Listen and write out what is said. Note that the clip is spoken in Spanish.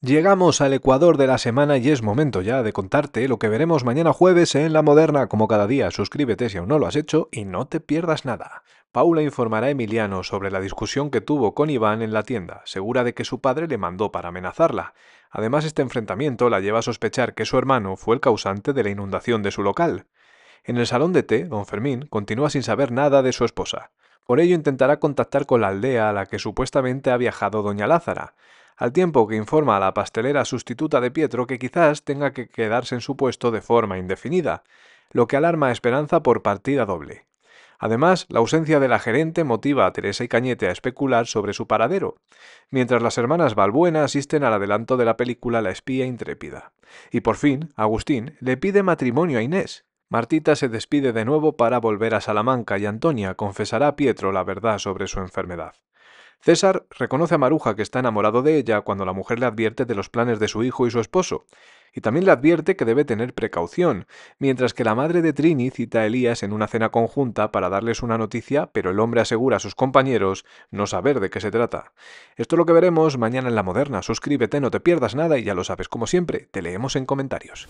Llegamos al Ecuador de la semana y es momento ya de contarte lo que veremos mañana jueves en La Moderna, como cada día. Suscríbete si aún no lo has hecho y no te pierdas nada. Paula informará a Emiliano sobre la discusión que tuvo con Iván en la tienda, segura de que su padre le mandó para amenazarla. Además, este enfrentamiento la lleva a sospechar que su hermano fue el causante de la inundación de su local. En el salón de té, don Fermín continúa sin saber nada de su esposa. Por ello intentará contactar con la aldea a la que supuestamente ha viajado doña Lázara al tiempo que informa a la pastelera sustituta de Pietro que quizás tenga que quedarse en su puesto de forma indefinida, lo que alarma a Esperanza por partida doble. Además, la ausencia de la gerente motiva a Teresa y Cañete a especular sobre su paradero, mientras las hermanas Balbuena asisten al adelanto de la película La espía intrépida. Y por fin, Agustín le pide matrimonio a Inés. Martita se despide de nuevo para volver a Salamanca y Antonia confesará a Pietro la verdad sobre su enfermedad. César reconoce a Maruja que está enamorado de ella cuando la mujer le advierte de los planes de su hijo y su esposo, y también le advierte que debe tener precaución, mientras que la madre de Trini cita a Elías en una cena conjunta para darles una noticia, pero el hombre asegura a sus compañeros no saber de qué se trata. Esto es lo que veremos mañana en La Moderna. Suscríbete, no te pierdas nada y ya lo sabes, como siempre, te leemos en comentarios.